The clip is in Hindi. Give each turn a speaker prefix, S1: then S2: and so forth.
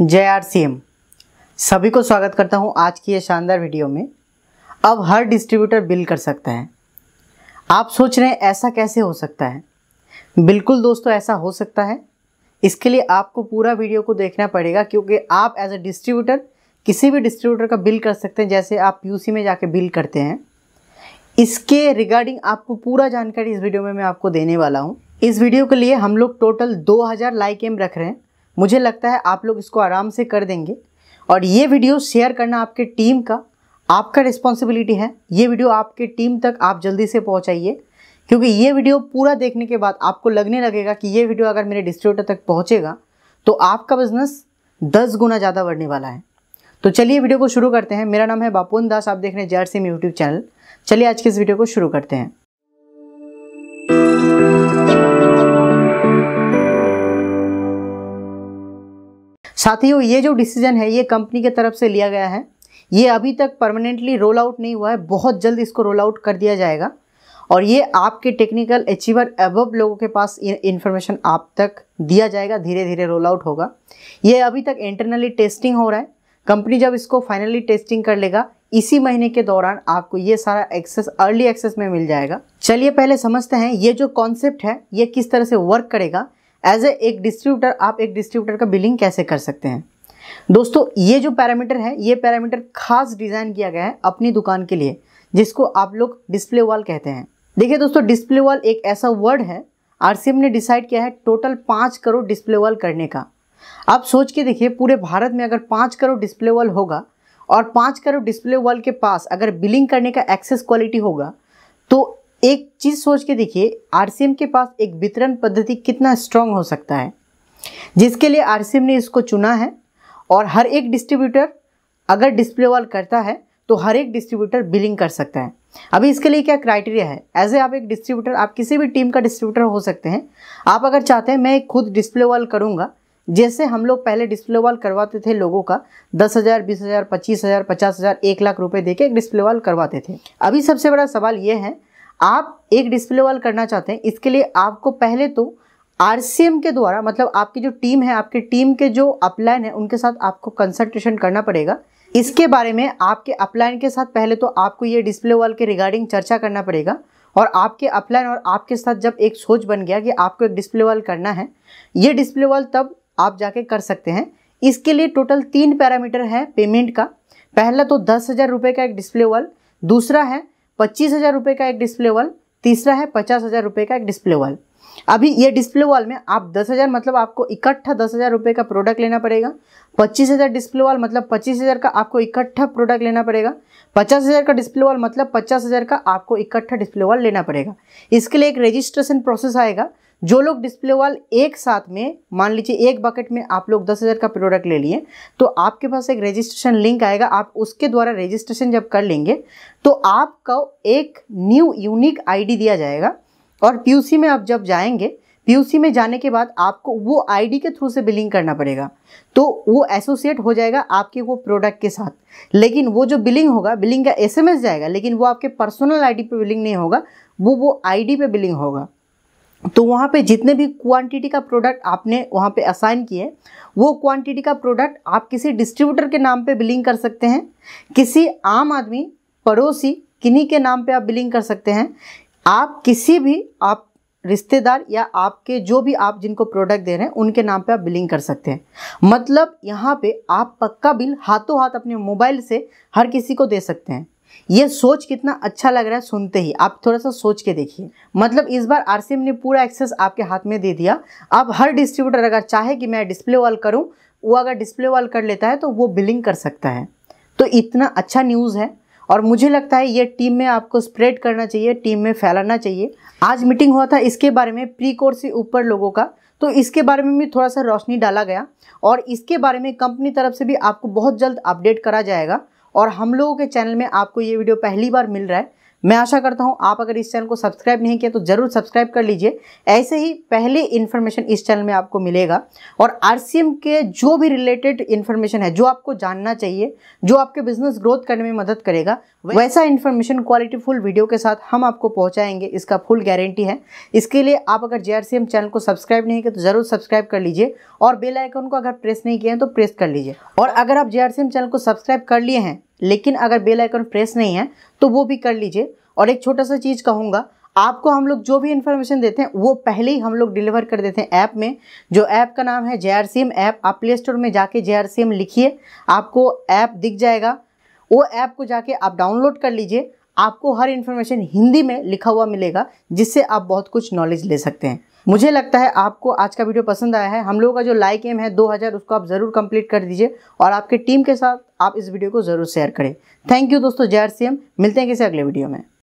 S1: जय आर सी एम सभी को स्वागत करता हूं आज की ये शानदार वीडियो में अब हर डिस्ट्रीब्यूटर बिल कर सकता है आप सोच रहे हैं ऐसा कैसे हो सकता है बिल्कुल दोस्तों ऐसा हो सकता है इसके लिए आपको पूरा वीडियो को देखना पड़ेगा क्योंकि आप एज अ डिस्ट्रीब्यूटर किसी भी डिस्ट्रीब्यूटर का बिल कर सकते हैं जैसे आप यूसी में जाके बिल करते हैं इसके रिगार्डिंग आपको पूरा जानकारी इस वीडियो में मैं आपको देने वाला हूँ इस वीडियो के लिए हम लोग टोटल 2000 लाइक एम रख रहे हैं मुझे लगता है आप लोग इसको आराम से कर देंगे और ये वीडियो शेयर करना आपके टीम का आपका रिस्पॉन्सिबिलिटी है ये वीडियो आपके टीम तक आप जल्दी से पहुँचाइए क्योंकि ये वीडियो पूरा देखने के बाद आपको लगने लगेगा कि ये वीडियो अगर मेरे डिस्ट्रीब्यूटर तक पहुँचेगा तो आपका बिजनेस दस गुना ज़्यादा बढ़ने वाला है तो चलिए वीडियो को शुरू करते हैं मेरा नाम है बापून दास आप देख रहे हैं जैर सिम यूट्यूब चैनल चलिए आज के इस वीडियो को शुरू करते हैं साथियों ये जो डिसीजन है ये कंपनी के तरफ से लिया गया है ये अभी तक परमानेंटली रोल आउट नहीं हुआ है बहुत जल्द इसको रोल आउट कर दिया जाएगा और ये आपके टेक्निकल अचीवर एबव लोगों के पास इन्फॉर्मेशन आप तक दिया जाएगा धीरे धीरे रोल आउट होगा ये अभी तक इंटरनली टेस्टिंग हो रहा है कंपनी जब इसको फाइनली टेस्टिंग कर लेगा इसी महीने के दौरान आपको ये सारा एक्सेस अर्ली एक्सेस में मिल जाएगा चलिए पहले समझते हैं ये जो कॉन्सेप्ट है ये किस तरह से वर्क करेगा एज ए एक डिस्ट्रीब्यूटर आप एक डिस्ट्रीब्यूटर का बिलिंग कैसे कर सकते हैं दोस्तों ये जो पैरामीटर है ये पैरामीटर खास डिज़ाइन किया गया है अपनी दुकान के लिए जिसको आप लोग डिस्प्ले वॉल कहते हैं देखिए दोस्तों डिस्प्ले वॉल एक ऐसा वर्ड है आर ने डिसाइड किया है टोटल पाँच करोड़ डिस्प्ले वॉल करने का आप सोच के देखिए पूरे भारत में अगर पाँच करोड़ डिस्प्ले वॉल होगा और पाँच करोड़ डिस्प्ले वॉल के पास अगर बिलिंग करने का एक्सेस क्वालिटी होगा तो एक चीज़ सोच के देखिए आर के पास एक वितरण पद्धति कितना स्ट्रांग हो सकता है जिसके लिए आर ने इसको चुना है और हर एक डिस्ट्रीब्यूटर अगर डिस्प्ले वॉल करता है तो हर एक डिस्ट्रीब्यूटर बिलिंग कर सकता है अभी इसके लिए क्या क्राइटेरिया है एज ए आप एक डिस्ट्रीब्यूटर आप किसी भी टीम का डिस्ट्रीब्यूटर हो सकते हैं आप अगर चाहते हैं मैं खुद डिस्प्ले वॉल करूँगा जैसे हम लोग पहले डिस्प्ले वॉल करवाते थे लोगों का दस हज़ार बीस हज़ार पच्चीस हज़ार पचास हज़ार एक लाख रुपए देके एक डिस्प्ले वॉल करवाते थे अभी सबसे बड़ा सवाल ये है आप एक डिस्प्ले वॉल करना चाहते हैं इसके लिए आपको पहले तो आर के द्वारा मतलब आपकी जो टीम है आपके टीम के जो अपलाइन है उनके साथ आपको कंसल्टेशन करना पड़ेगा इसके बारे में आपके अपलाइन के साथ पहले तो आपको ये डिस्प्ले वॉल के रिगार्डिंग चर्चा करना पड़ेगा और आपके अपलाइन और आपके साथ जब एक सोच बन गया कि आपको एक डिस्प्ले वॉल करना है ये डिस्प्ले वॉल तब आप जाके कर सकते हैं इसके लिए टोटल तीन पैरामीटर है पेमेंट का पहला तो दस हज़ार रुपये का एक डिस्प्ले वॉल दूसरा है पच्चीस हज़ार रुपये का एक डिस्प्ले वॉल तीसरा है पचास हज़ार रुपये का एक डिस्प्ले वॉल अभी ये डिस्प्ले वॉल में आप दस हज़ार मतलब आपको इकट्ठा दस हज़ार रुपये का प्रोडक्ट लेना पड़ेगा पच्चीस हज़ार डिस्प्ले वॉल मतलब पच्चीस हज़ार का आपको इकट्ठा प्रोडक्ट लेना पड़ेगा पचास हज़ार का डिस्प्ले वॉल मतलब पचास हज़ार का आपको इकट्ठा डिस्प्ले वॉल लेना पड़ेगा इसके लिए एक रजिस्ट्रेशन प्रोसेस आएगा जो लोग डिस्प्ले वाल एक साथ में मान लीजिए एक बकेट में आप लोग दस हज़ार का प्रोडक्ट ले लिए तो आपके पास एक रजिस्ट्रेशन लिंक आएगा आप उसके द्वारा रजिस्ट्रेशन जब कर लेंगे तो आपका एक न्यू यूनिक आईडी दिया जाएगा और पीयूसी में आप जब जाएंगे पीयूसी में जाने के बाद आपको वो आईडी के थ्रू से बिलिंग करना पड़ेगा तो वो एसोसिएट हो जाएगा आपके वो प्रोडक्ट के साथ लेकिन वो जो बिलिंग होगा बिलिंग का एसएमएस जाएगा लेकिन वो आपके पर्सनल आईडी पे बिलिंग नहीं होगा वो वो आईडी पे बिलिंग होगा तो वहाँ पे जितने भी क्वांटिटी का प्रोडक्ट आपने वहाँ पे असाइन किए वो क्वांटिटी का प्रोडक्ट आप किसी डिस्ट्रीब्यूटर के नाम पे बिलिंग कर सकते हैं किसी आम आदमी पड़ोसी किन्हीं के नाम पे आप बिलिंग कर सकते हैं आप किसी भी आप रिश्तेदार या आपके जो भी आप जिनको प्रोडक्ट दे रहे हैं उनके नाम पे आप बिलिंग कर सकते हैं मतलब यहाँ पे आप पक्का बिल हाथों हाथ अपने मोबाइल से हर किसी को दे सकते हैं ये सोच कितना अच्छा लग रहा है सुनते ही आप थोड़ा सा सोच के देखिए मतलब इस बार आरसीएम ने पूरा एक्सेस आपके हाथ में दे दिया अब हर डिस्ट्रीब्यूटर अगर चाहे कि मैं डिस्प्ले वॉल करूं वो अगर डिस्प्ले वॉल कर लेता है तो वो बिलिंग कर सकता है तो इतना अच्छा न्यूज़ है और मुझे लगता है ये टीम में आपको स्प्रेड करना चाहिए टीम में फैलाना चाहिए आज मीटिंग हुआ था इसके बारे में प्री कोर्स से ऊपर लोगों का तो इसके बारे में भी थोड़ा सा रोशनी डाला गया और इसके बारे में कंपनी तरफ से भी आपको बहुत जल्द अपडेट करा जाएगा और हम लोगों के चैनल में आपको ये वीडियो पहली बार मिल रहा है मैं आशा करता हूँ आप अगर इस चैनल को सब्सक्राइब नहीं किया तो ज़रूर सब्सक्राइब कर लीजिए ऐसे ही पहले इन्फॉर्मेशन इस चैनल में आपको मिलेगा और आर के जो भी रिलेटेड इन्फॉर्मेशन है जो आपको जानना चाहिए जो आपके बिजनेस ग्रोथ करने में मदद करेगा वैसा इन्फॉर्मेशन क्वालिटी फुल वीडियो के साथ हम आपको पहुँचाएंगे इसका फुल गारंटी है इसके लिए आप अगर जे चैनल को सब्सक्राइब नहीं किया तो ज़रूर सब्सक्राइब कर लीजिए और बेलाइकन को अगर प्रेस नहीं किया है तो प्रेस कर लीजिए और अगर आप जे चैनल को सब्सक्राइब कर लिए हैं लेकिन अगर बेल आइकन प्रेस नहीं है तो वो भी कर लीजिए और एक छोटा सा चीज़ कहूँगा आपको हम लोग जो भी इन्फॉर्मेशन देते हैं वो पहले ही हम लोग डिलीवर कर देते हैं ऐप में जो ऐप का नाम है J R C M app आप प्ले स्टोर में जाके जे आर सी एम लिखिए आपको ऐप दिख जाएगा वो ऐप को जाके आप डाउनलोड कर लीजिए आपको हर इन्फॉर्मेशन हिंदी में लिखा हुआ मिलेगा जिससे आप बहुत कुछ नॉलेज ले सकते हैं मुझे लगता है आपको आज का वीडियो पसंद आया है हम लोगों का जो लाइक एम है 2000 उसको आप ज़रूर कंप्लीट कर दीजिए और आपके टीम के साथ आप इस वीडियो को ज़रूर शेयर करें थैंक यू दोस्तों जय सी मिलते हैं किसी अगले वीडियो में